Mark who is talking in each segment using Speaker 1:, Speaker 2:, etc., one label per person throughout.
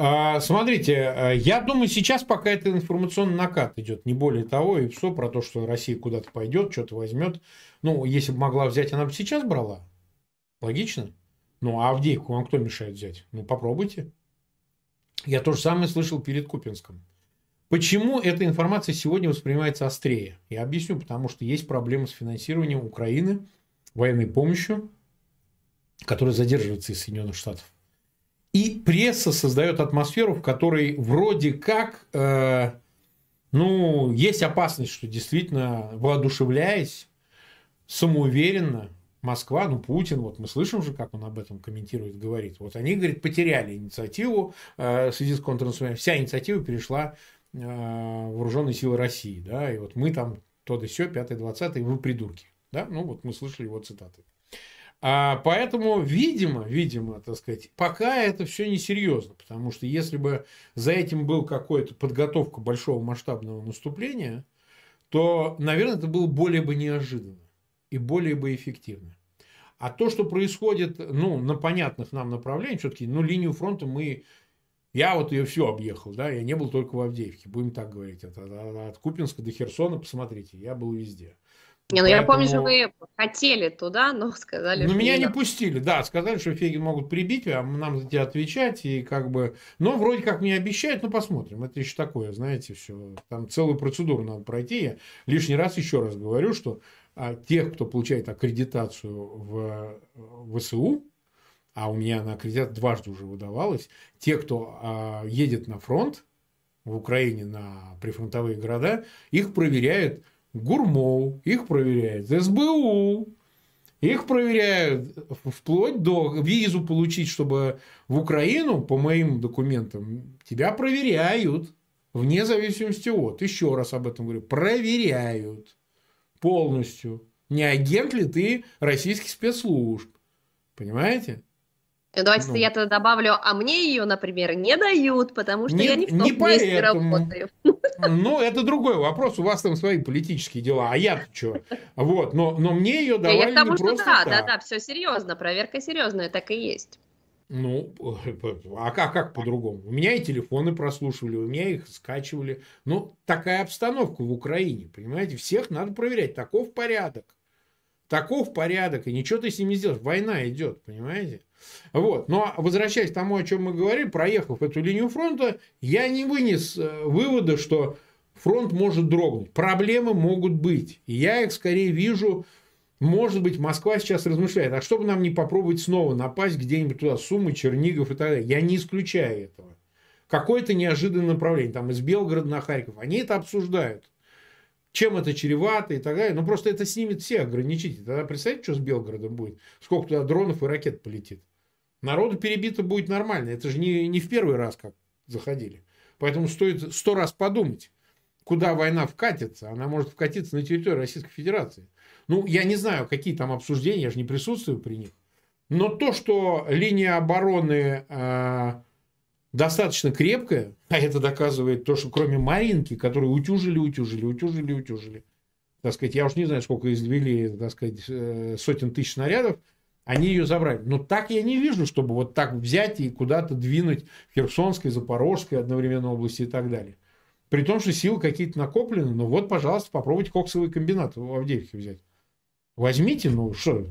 Speaker 1: А, смотрите, э, я думаю, сейчас пока это информационный накат идет, не более того, и все про то, что Россия куда-то пойдет, что-то возьмет. Ну, если бы могла взять, она бы сейчас брала. Логично? Ну, а Авдеевку вам кто мешает взять? Ну, попробуйте. Я то же самое слышал перед Купинском. Почему эта информация сегодня воспринимается острее? Я объясню, потому что есть проблемы с финансированием Украины, военной помощью, которая задерживается из Соединенных Штатов. И пресса создает атмосферу, в которой вроде как, э, ну, есть опасность, что действительно, воодушевляясь, самоуверенно, Москва, ну, Путин, вот мы слышим же, как он об этом комментирует, говорит. Вот они, говорит, потеряли инициативу э, в связи с контрнаступлением. Вся инициатива перешла э, вооруженные силы России, да, и вот мы там то да сё, 5-20, вы придурки, да, ну, вот мы слышали его цитаты. А поэтому, видимо, видимо, так сказать, пока это все несерьезно, потому что если бы за этим был какой-то подготовка большого масштабного наступления, то, наверное, это было более бы неожиданно и более бы эффективно. А то, что происходит, ну, на понятных нам направлениях, все-таки, ну, линию фронта мы я вот ее все объехал, да, я не был только в Авдеевке, будем так говорить, от, от, от Купинска до Херсона, посмотрите, я был везде. Не, ну Поэтому... я помню, что вы
Speaker 2: хотели туда, но сказали... Ну, меня не
Speaker 1: пустили, да, сказали, что Фегин могут прибить, а нам за тебя отвечать, и как бы... Но вроде как мне обещают, но ну, посмотрим, это еще такое, знаете, все. Там целую процедуру надо пройти. Я лишний раз еще раз говорю, что а, тех, кто получает аккредитацию в ВСУ, а у меня на аккредитация дважды уже выдавалась, те, кто а, едет на фронт в Украине на прифронтовые города, их проверяют ГУРМО, их проверяет СБУ, их проверяют вплоть до визу получить, чтобы в Украину, по моим документам, тебя проверяют. Вне зависимости от. Еще раз об этом говорю. Проверяют полностью. Не агент ли ты российских спецслужб? Понимаете?
Speaker 2: Э, давайте ну. я тогда добавлю, а мне ее, например, не дают, потому что не, я не в том не месте поэтому. работаю.
Speaker 1: Ну, это другой вопрос. У вас там свои политические дела. А я что? Вот. Но, но мне ее давали я не потому, просто да, так. Да,
Speaker 2: да, все серьезно. Проверка серьезная, так и есть.
Speaker 1: Ну, а как, как по-другому? У меня и телефоны прослушивали, у меня их скачивали. Ну, такая обстановка в Украине, понимаете? Всех надо проверять. Таков порядок. Таков порядок, и ничего ты с ним не сделаешь. Война идет, понимаете? Вот. Но возвращаясь к тому, о чем мы говорили, проехав эту линию фронта, я не вынес э, вывода, что фронт может дрогнуть. Проблемы могут быть. И я их скорее вижу, может быть, Москва сейчас размышляет, а чтобы нам не попробовать снова напасть где-нибудь туда, Сумы, Чернигов и так далее. Я не исключаю этого. Какое-то неожиданное направление, там из Белгорода на Харьков. Они это обсуждают чем это чревато и так далее. Ну, просто это снимет все ограничители. Тогда представьте, что с Белгородом будет. Сколько туда дронов и ракет полетит. Народу перебито будет нормально. Это же не, не в первый раз как заходили. Поэтому стоит сто раз подумать, куда война вкатится. Она может вкатиться на территорию Российской Федерации. Ну, я не знаю, какие там обсуждения, я же не присутствую при них. Но то, что линия обороны э, достаточно крепкая, а это доказывает то, что кроме Маринки, которую утюжили, утюжили, утюжили, утюжили, так сказать, я уж не знаю, сколько извели, так сказать, э, сотен тысяч снарядов, они ее забрали. Но так я не вижу, чтобы вот так взять и куда-то двинуть Херсонской, Запорожской одновременно области и так далее. При том, что силы какие-то накоплены. но вот, пожалуйста, попробуйте коксовый комбинат в Авдеевке взять. Возьмите, ну что,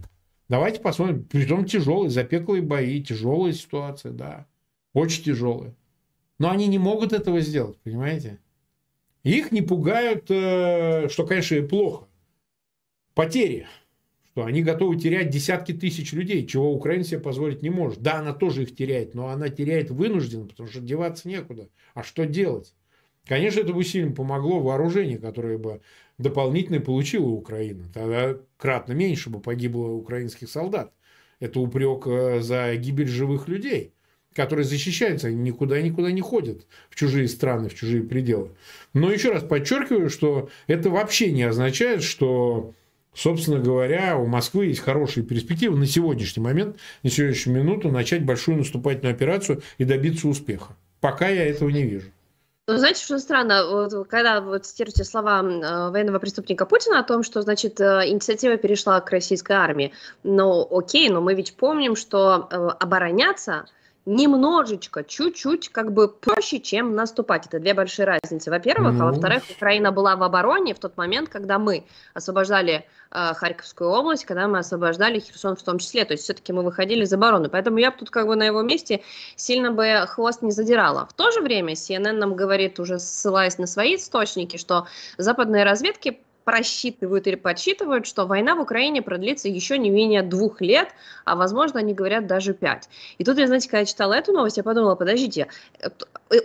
Speaker 1: давайте посмотрим. Притом тяжелые, запеклые бои, тяжелая ситуация, да очень тяжелые. Но они не могут этого сделать, понимаете? Их не пугают, э, что, конечно, и плохо, потери, что они готовы терять десятки тысяч людей, чего Украина себе позволить не может. Да, она тоже их теряет, но она теряет вынужденно, потому что деваться некуда. А что делать? Конечно, это бы сильно помогло вооружение, которое бы дополнительно получила Украина. Тогда кратно меньше бы погибло украинских солдат. Это упрек э, за гибель живых людей которые защищаются, они никуда-никуда не ходят в чужие страны, в чужие пределы. Но еще раз подчеркиваю, что это вообще не означает, что, собственно говоря, у Москвы есть хорошие перспективы на сегодняшний момент, на сегодняшнюю минуту начать большую наступательную операцию и добиться успеха. Пока я этого не вижу.
Speaker 2: Ну, знаете, что странно, вот, когда вы цитируете слова э, военного преступника Путина о том, что, значит, э, инициатива перешла к российской армии. Ну, окей, но мы ведь помним, что э, обороняться немножечко, чуть-чуть как бы проще, чем наступать. Это две большие разницы, во-первых. Mm-hmm. А ну. во-вторых, Украина была в обороне в тот момент, когда мы освобождали э, Харьковскую область, когда мы освобождали Херсон в том числе. То есть все-таки мы выходили из обороны. Поэтому я бы тут как бы на его месте сильно бы хвост не задирала. В то же время CNN нам говорит, уже ссылаясь на свои источники, что западные разведки просчитывают или подсчитывают, что война в Украине продлится еще не менее двух лет, а возможно, они говорят даже пять. И тут, я, знаете, когда я читала эту новость, я подумала, подождите,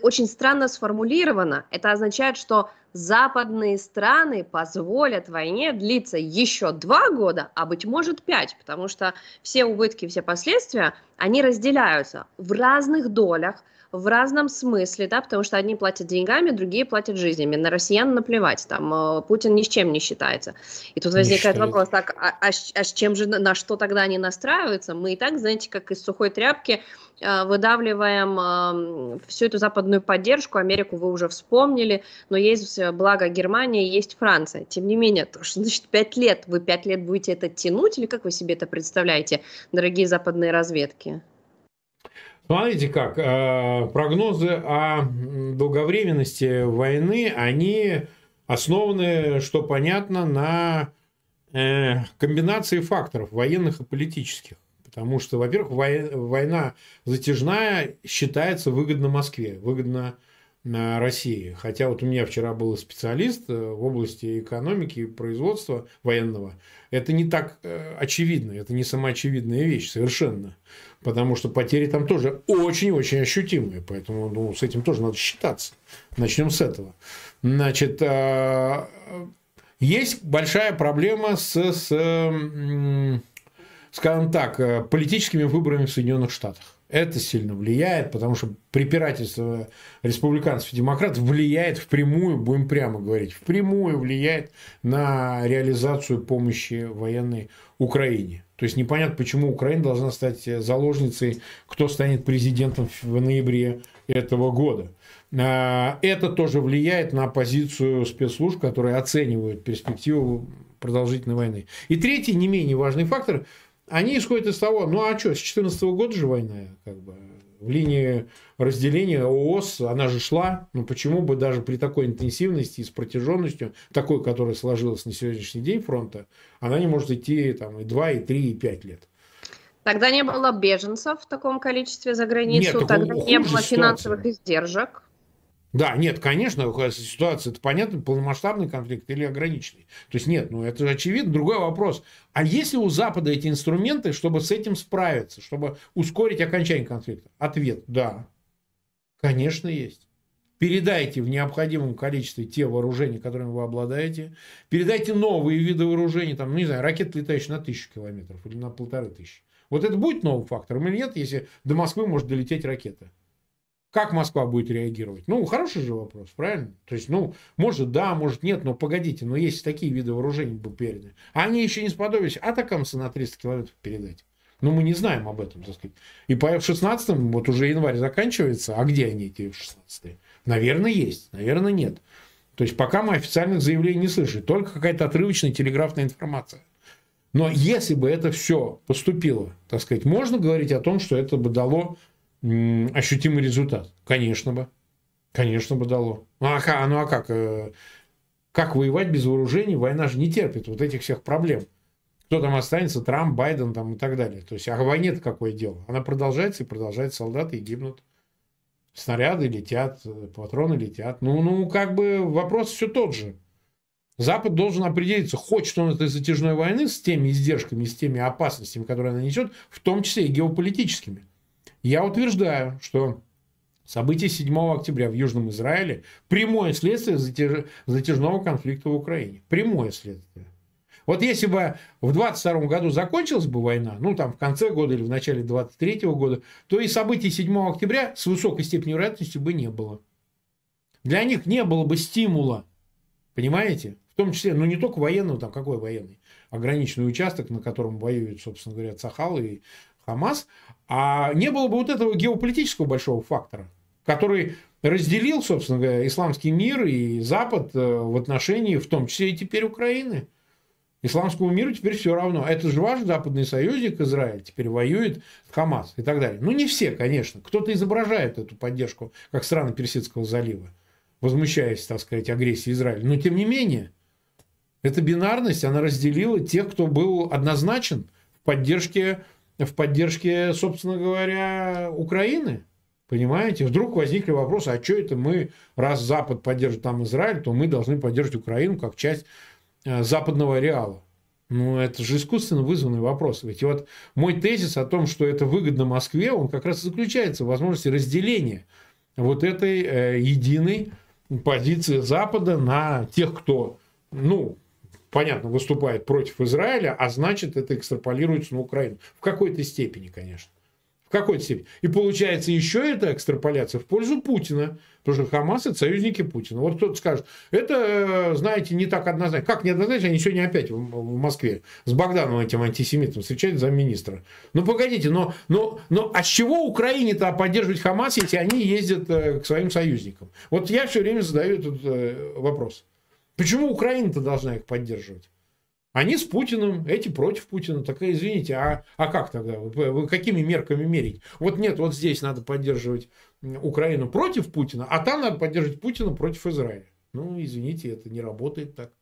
Speaker 2: очень странно сформулировано. Это означает, что западные страны позволят войне длиться еще два года, а быть может пять, потому что все убытки, все последствия, они разделяются в разных долях, в разном смысле, да, потому что одни платят деньгами, другие платят жизнями. На россиян наплевать, там э, Путин ни с чем не считается. И тут возникает не вопрос, так, а, а, а с чем же, на что тогда они настраиваются? Мы и так, знаете, как из сухой тряпки э, выдавливаем эм, всю эту западную поддержку, Америку вы уже вспомнили, но есть э, благо Германия, есть Франция. Тем не менее, то, что значит пять лет, вы пять лет будете это тянуть или как вы себе это представляете, дорогие западные разведки?
Speaker 1: Смотрите как, э, прогнозы о долговременности войны, они основаны, что понятно, на э, комбинации факторов военных и политических. Потому что, во-первых, война затяжная считается выгодно Москве, выгодно Москве России. Хотя вот у меня вчера был специалист э, в области экономики и производства военного. Это не так э, очевидно, это не самоочевидная вещь совершенно. Потому что потери там тоже очень-очень ощутимые. Поэтому ну, с этим тоже надо считаться. Начнем с этого. Значит, э, есть большая проблема с, с скажем так, политическими выборами в Соединенных Штатах. Это сильно влияет, потому что препирательство республиканцев и демократов влияет впрямую, будем прямо говорить, впрямую влияет на реализацию помощи военной Украине. То есть непонятно, почему Украина должна стать заложницей, кто станет президентом в ноябре этого года. А, это тоже влияет на позицию спецслужб, которые оценивают перспективу продолжительной войны. И третий, не менее важный фактор, они исходят из того, ну а что, с 14 года же война, как бы, в линии разделения ООС, она же шла, ну почему бы даже при такой интенсивности и с протяженностью, такой, которая сложилась на сегодняшний день фронта, она не может идти там и 2, и 3, и 5 лет.
Speaker 2: Тогда не было беженцев в таком количестве за границу, Нет, тогда не было ситуации. финансовых издержек.
Speaker 1: Да, нет, конечно, э, ситуация, это понятно, полномасштабный конфликт или ограниченный. То есть нет, ну это очевидно. Другой вопрос. А есть ли у Запада эти инструменты, чтобы с этим справиться, чтобы ускорить окончание конфликта? Ответ – да. Конечно, есть. Передайте в необходимом количестве те вооружения, которыми вы обладаете. Передайте новые виды вооружений, там, ну, не знаю, ракеты, летающие на тысячу километров или на полторы тысячи. Вот это будет новым фактором или нет, если до Москвы может долететь ракета? Как Москва будет реагировать? Ну, хороший же вопрос, правильно? То есть, ну, может да, может нет, но погодите, но есть такие виды вооружений бы переданы. А они еще не сподобились атакамсы на 300 километров передать. Но ну, мы не знаем об этом, так сказать. И по F-16, вот уже январь заканчивается, а где они, эти F-16? Наверное, есть, наверное, нет. То есть пока мы официальных заявлений не слышали, только какая-то отрывочная телеграфная информация. Но если бы это все поступило, так сказать, можно говорить о том, что это бы дало ощутимый результат? Конечно бы. Конечно бы дало. Ну а, как, ну а как? Э, как воевать без вооружений? Война же не терпит вот этих всех проблем. Кто там останется? Трамп, Байден там и так далее. То есть, а войне какое дело? Она продолжается и продолжает. Солдаты и гибнут. Снаряды летят, э, патроны летят. Ну, ну, как бы вопрос все тот же. Запад должен определиться, хочет он этой затяжной войны с теми издержками, с теми опасностями, которые она несет, в том числе и геополитическими. Я утверждаю, что события 7 октября в Южном Израиле прямое следствие затяж... затяжного конфликта в Украине. Прямое следствие. Вот если бы в 22 году закончилась бы война, ну там в конце года или в начале 23 -го года, то и событий 7 октября с высокой степенью вероятности бы не было. Для них не было бы стимула, понимаете? В том числе, ну не только военного, там какой военный, ограниченный участок, на котором воюют, собственно говоря, Цахал и Хамас, а не было бы вот этого геополитического большого фактора, который разделил, собственно говоря, исламский мир и Запад э, в отношении, в том числе и теперь Украины. Исламскому миру теперь все равно. А это же ваш западный союзник Израиль теперь воюет с Хамас и так далее. Ну, не все, конечно. Кто-то изображает эту поддержку, как страны Персидского залива, возмущаясь, так сказать, агрессией Израиля. Но, тем не менее, эта бинарность, она разделила тех, кто был однозначен в поддержке в поддержке, собственно говоря, Украины. Понимаете? Вдруг возникли вопросы, а что это мы, раз Запад поддерживает там Израиль, то мы должны поддерживать Украину как часть э, западного реала. Ну, это же искусственно вызванный вопрос. Ведь вот мой тезис о том, что это выгодно Москве, он как раз и заключается в возможности разделения вот этой э, единой позиции Запада на тех, кто, ну, понятно, выступает против Израиля, а значит, это экстраполируется на Украину. В какой-то степени, конечно. В какой-то степени. И получается еще эта экстраполяция в пользу Путина. Потому что Хамас – это союзники Путина. Вот кто-то скажет, это, э, знаете, не так однозначно. Как не однозначно? Они сегодня опять в, Москве с Богданом этим антисемитом встречают замминистра. министра. Ну, погодите, но, но, но а с чего Украине-то поддерживать Хамас, если они ездят э, к своим союзникам? Вот я все время задаю этот э, вопрос. Почему Украина-то должна их поддерживать? Они с Путиным, эти против Путина. Так э, извините, а, а как тогда? Вы какими мерками мерить? Вот нет, вот здесь надо поддерживать Украину против Путина, а там надо поддерживать Путина против Израиля. Ну, извините, это не работает так.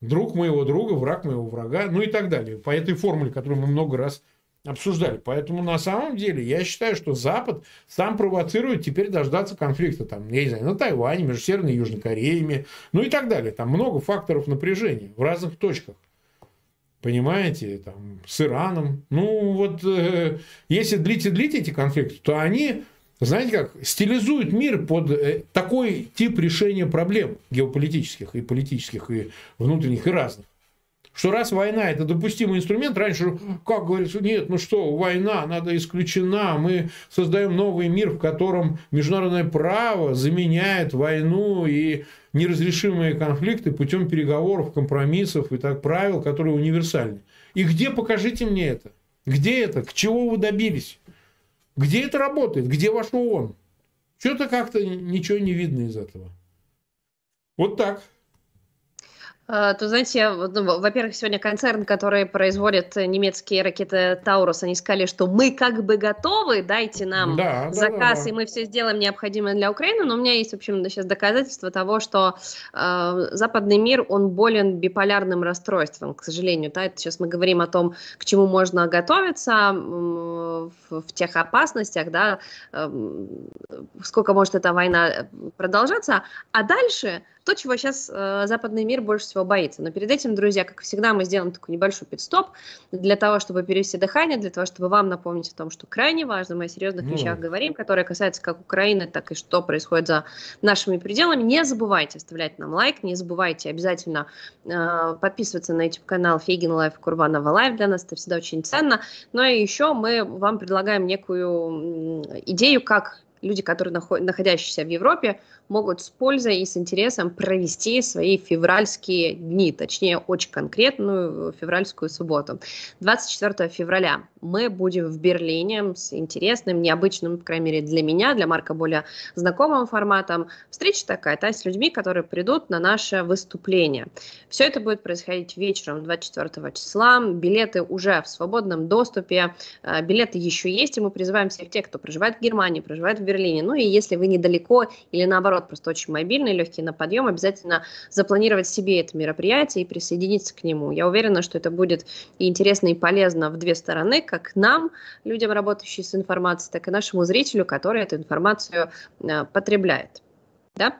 Speaker 1: Друг моего друга, враг моего врага, ну и так далее. По этой формуле, которую мы много раз обсуждали. Поэтому на самом деле я считаю, что Запад сам провоцирует теперь дождаться конфликта там, я не знаю, на Тайване, между Северной и Южной Кореями, ну и так далее. Там много факторов напряжения в разных точках. Понимаете, там, с Ираном. Ну, вот э, если длить и длить эти конфликты, то они, знаете как, стилизуют мир под э, такой тип решения проблем геополитических и политических, и внутренних, и разных что раз война – это допустимый инструмент, раньше, как говорится, нет, ну что, война, надо исключена, мы создаем новый мир, в котором международное право заменяет войну и неразрешимые конфликты путем переговоров, компромиссов и так правил, которые универсальны. И где, покажите мне это? Где это? К чего вы добились? Где это работает? Где ваш ООН? Что-то как-то ничего не видно из этого. Вот так.
Speaker 2: А, то знаете, ну, во-первых, сегодня концерн, который производит э, немецкие ракеты Таурус, они сказали, что мы как бы готовы, дайте нам да, заказ, да, да. и мы все сделаем необходимое для Украины. Но у меня есть, в общем, сейчас доказательство того, что э, западный мир, он болен биполярным расстройством, к сожалению. Да? Это сейчас мы говорим о том, к чему можно готовиться в, в тех опасностях, да, э, сколько может эта война э, продолжаться. А дальше то, чего сейчас э, западный мир больше всего боится. Но перед этим, друзья, как всегда, мы сделаем такой небольшой пидстоп для того, чтобы перевести дыхание, для того, чтобы вам напомнить о том, что крайне важно, мы о серьезных mm. вещах говорим, которые касаются как Украины, так и что происходит за нашими пределами. Не забывайте оставлять нам лайк, не забывайте обязательно э, подписываться на YouTube-канал Фейгин Лайф Курбанова Лайф. Для нас это всегда очень ценно. Но ну и еще мы вам предлагаем некую идею, как люди, которые находящиеся в Европе, могут с пользой и с интересом провести свои февральские дни, точнее, очень конкретную э, февральскую субботу. 24 февраля мы будем в Берлине с интересным, необычным, по крайней мере, для меня, для Марка более знакомым форматом. Встреча такая, да, с людьми, которые придут на наше выступление. Все это будет происходить вечером 24 числа. Билеты уже в свободном доступе. Э, билеты еще есть, и мы призываем всех тех, кто проживает в Германии, проживает в Берлине. Ну и если вы недалеко или наоборот наоборот, просто очень мобильные, легкие на подъем, обязательно запланировать себе это мероприятие и присоединиться к нему. Я уверена, что это будет и интересно, и полезно в две стороны, как нам, людям, работающим с информацией, так и нашему зрителю, который эту информацию э, потребляет. Да?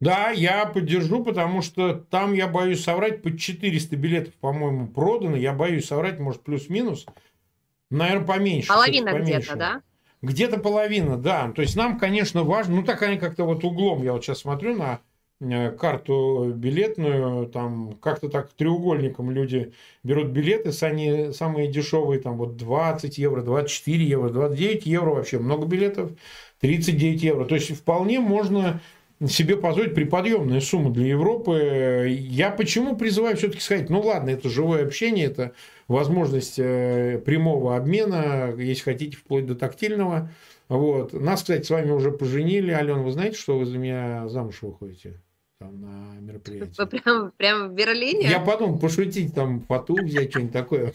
Speaker 1: Да, я поддержу, потому что там, я боюсь соврать, по 400 билетов, по-моему, продано. Я боюсь соврать, может, плюс-минус. Наверное, поменьше. Половина где-то, да? Где-то половина, да. То есть нам, конечно, важно, ну так они как-то вот углом, я вот сейчас смотрю на э, карту билетную, там как-то так треугольником люди берут билеты, они самые дешевые, там вот 20 евро, 24 евро, 29 евро вообще, много билетов, 39 евро. То есть вполне можно себе позволить приподъемную сумму для Европы. Я почему призываю все-таки сказать, ну ладно, это живое общение, это возможность э, прямого обмена, если хотите, вплоть до тактильного. Вот. Нас, кстати, с вами уже поженили. Ален, вы знаете, что вы за меня замуж выходите? там на мероприятии.
Speaker 2: Прям, прям в Берлине? Я
Speaker 1: подумал, пошутить, там, поту взять, что-нибудь такое.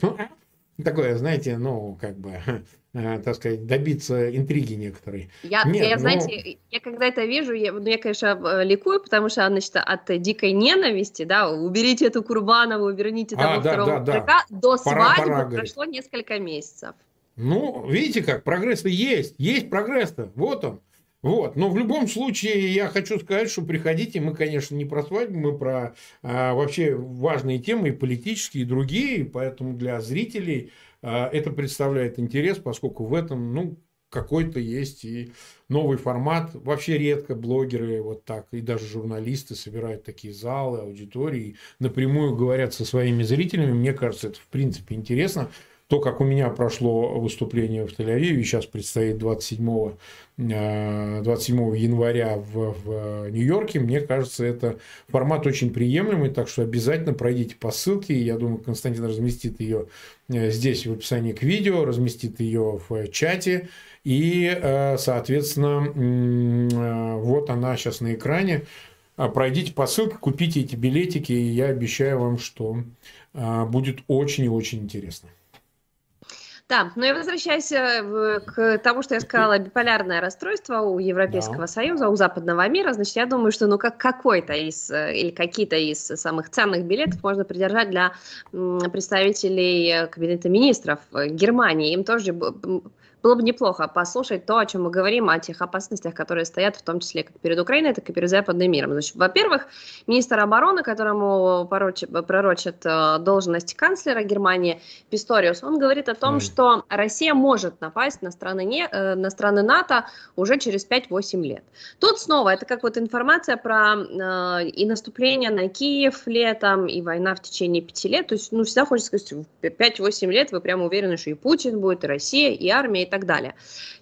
Speaker 1: Ну, такое, знаете, ну, как бы, э, так сказать, добиться интриги некоторой. Я, Нет, я ну... знаете,
Speaker 2: я когда это вижу, я, ну, я, конечно, э, ликую, потому что, значит, от дикой ненависти, да, уберите эту Курбанову, верните того а, да, второго да, да, до пора, свадьбы пора, прошло говорит. несколько месяцев.
Speaker 1: Ну, видите как, прогресс есть, есть прогресс-то, вот он. Вот, но в любом случае я хочу сказать, что приходите, мы, конечно, не про свадьбу, мы про а, вообще важные темы и политические, и другие, поэтому для зрителей а, это представляет интерес, поскольку в этом, ну, какой-то есть и новый формат. Вообще редко блогеры вот так, и даже журналисты собирают такие залы, аудитории, напрямую говорят со своими зрителями. Мне кажется, это в принципе интересно то, как у меня прошло выступление в Тель-Авиве, сейчас предстоит 27, 27 э, января в, в Нью-Йорке, мне кажется, это формат очень приемлемый, так что обязательно пройдите по ссылке, я думаю, Константин разместит ее э, здесь в описании к видео, разместит ее в чате, и, э, соответственно, вот она сейчас на экране, а пройдите по ссылке, купите эти билетики, и я обещаю вам, что будет очень и очень интересно.
Speaker 2: Да, но я возвращаюсь э, к тому, что я сказала, биполярное расстройство у Европейского да. Союза, у западного мира. Значит, я думаю, что ну как какой-то из э, или какие-то из самых ценных билетов можно придержать для представителей э, кабинета министров Германии. Им тоже было бы неплохо послушать то, о чем мы говорим, о тех опасностях, которые стоят, в том числе как перед Украиной, так и перед западным миром. Значит, во-первых, министр обороны, которому порочи, пророчат э, должность канцлера Германии Писториус, он говорит о том, что Россия может напасть на страны, не, э, на страны НАТО уже через 5-8 лет. Тут снова, это как вот информация про э, и наступление на Киев летом, и война в течение 5 лет. То есть, ну, всегда хочется сказать, в 5-8 лет вы прямо уверены, что и Путин будет, и Россия, и армия, так далее.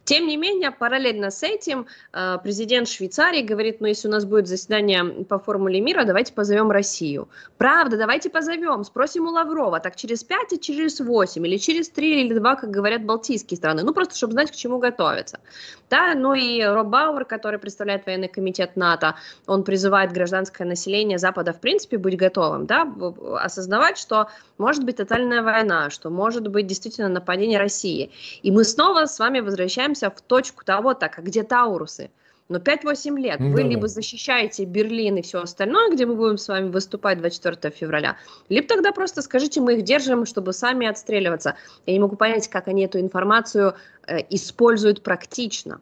Speaker 2: Тем не менее, параллельно с этим э, президент Швейцарии говорит, ну если у нас будет заседание по формуле мира, давайте позовем Россию. Правда, давайте позовем, спросим у Лаврова, так через 5 и через 8, или через 3 или 2, как говорят балтийские страны, ну просто чтобы знать, к чему готовиться. Да, ну и Роб Бауэр, который представляет военный комитет НАТО, он призывает гражданское население Запада, в принципе, быть готовым, да, осознавать, что может быть тотальная война, что может быть действительно нападение России. И мы снова снова с вами возвращаемся в точку того, так, а где Таурусы? Но ну, 5-8 лет вы давай. либо защищаете Берлин и все остальное, где мы будем с вами выступать 24 февраля, либо тогда просто скажите, мы их держим, чтобы сами отстреливаться. Я не могу понять, как они эту информацию э, используют практично.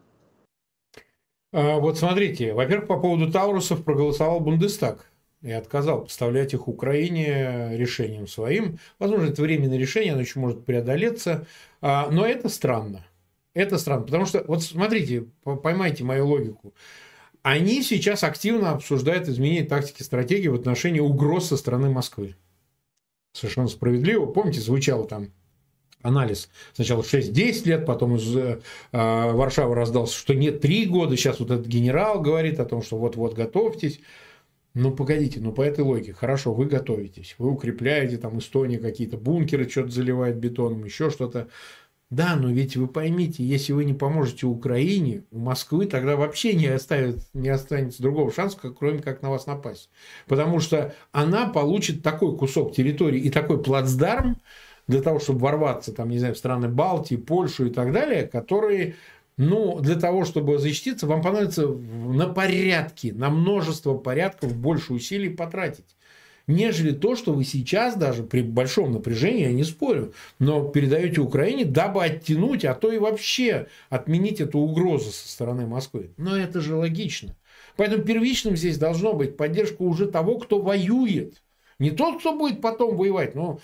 Speaker 1: А, вот смотрите, во-первых, по поводу Таурусов проголосовал Бундестаг и отказал поставлять их Украине решением своим. Возможно, это временное решение, оно еще может преодолеться, а, но это странно. Это странно, потому что, вот смотрите, поймайте мою логику. Они сейчас активно обсуждают изменение тактики стратегии в отношении угроз со стороны Москвы. Совершенно справедливо. Помните, звучал там анализ. Сначала 6-10 лет, потом из э, а, Варшавы раздался, что нет 3 года. Сейчас вот этот генерал говорит о том, что вот-вот готовьтесь. Ну, погодите, ну по этой логике, хорошо, вы готовитесь, вы укрепляете, там Эстония какие-то бункеры что-то заливает бетоном, еще что-то. Да, но ведь вы поймите, если вы не поможете Украине, у Москвы тогда вообще не, оставит, не останется другого шанса, как, кроме как на вас напасть. Потому что она получит такой кусок территории и такой плацдарм для того, чтобы ворваться, там, не знаю, в страны Балтии, Польшу и так далее, которые ну, для того, чтобы защититься, вам понадобится на порядки, на множество порядков больше усилий потратить нежели то, что вы сейчас даже при большом напряжении, я не спорю, но передаете Украине, дабы оттянуть, а то и вообще отменить эту угрозу со стороны Москвы. Но это же логично. Поэтому первичным здесь должно быть поддержка уже того, кто воюет. Не тот, кто будет потом воевать, но